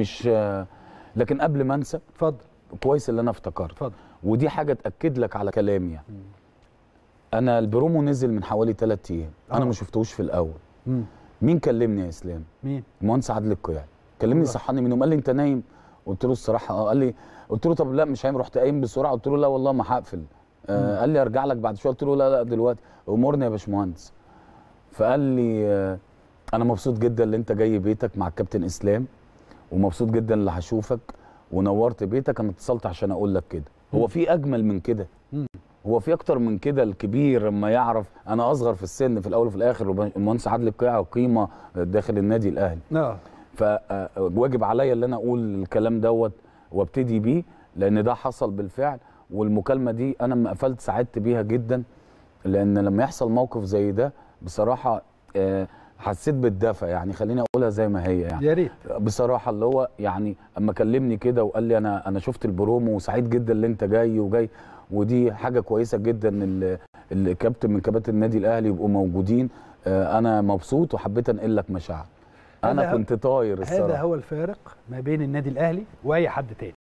مش لكن قبل ما انسى اتفضل كويس اللي انا افتكرت اتفضل ودي حاجه تاكد لك على كلامي يعني انا البرومو نزل من حوالي ثلاث ايام انا آه. ما شفتهوش في الاول مم. مين كلمني يا اسلام مين المهندس عادل القيعي كلمني صحاني منهم قال لي انت نايم قلت له الصراحه اه قال لي قلت له طب لا مش هايم رحت قايم بسرعه قلت له لا والله ما هقفل آه قال لي ارجع لك بعد شويه قلت له لا لا دلوقتي امورنا يا باشمهندس فقال لي آه انا مبسوط جدا ان انت جاي بيتك مع الكابتن اسلام ومبسوط جدا اللي هشوفك ونورت بيتك انا اتصلت عشان اقول لك كده هو في اجمل من كده هو في اكتر من كده الكبير لما يعرف انا اصغر في السن في الاول وفي الاخر المهندس عادل القيعه قيمه داخل النادي الاهلي نعم. اه فواجب عليا ان انا اقول الكلام دوت وابتدي بيه لان ده حصل بالفعل والمكالمه دي انا لما قفلت سعدت بيها جدا لان لما يحصل موقف زي ده بصراحه آه حسيت بالدفى يعني خليني اقولها زي ما هي يعني يا ريت بصراحه اللي هو يعني اما كلمني كده وقال لي انا انا شفت البرومو وسعيد جدا اللي انت جاي وجاي ودي حاجه كويسه جدا ان الكابتن من كباتن النادي الاهلي يبقوا موجودين آه، انا مبسوط وحبيت انقل لك مشاعر انا كنت طاير الصراحه هذا هو الفارق ما بين النادي الاهلي واي حد تاني